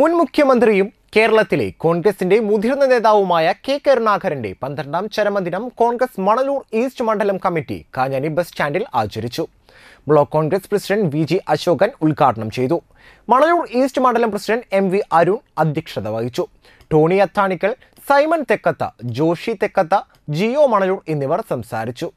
മുൻ മുഖ്യമന്ത്രിയും കേരളത്തിലെ കോൺഗ്രസിന്റെ മുതിർന്ന നേതാവുമായ കെ കരുണാകരന്റെ പന്ത്രണ്ടാം ചരമദിനം കോൺഗ്രസ് മണലൂർ ഈസ്റ്റ് മണ്ഡലം കമ്മിറ്റി കാഞ്ഞാനി ബസ് സ്റ്റാൻഡിൽ ആചരിച്ചു block Congress president V G Ashokan ഉദ്ഘാടനം ചെയ്തു മണലൂർ ഈസ്റ്റ് മണ്ഡലം പ്രസിഡന്റ് എം വി അരുൺ അധ്യക്ഷത വഹിച്ചു ടോണി അത്താണിക്കൽ സൈമൺ തെക്കത്ത ജോഷി തെക്കത്ത ജിയോ മണലൂർ എന്നിവർ സംസാരിച്ചു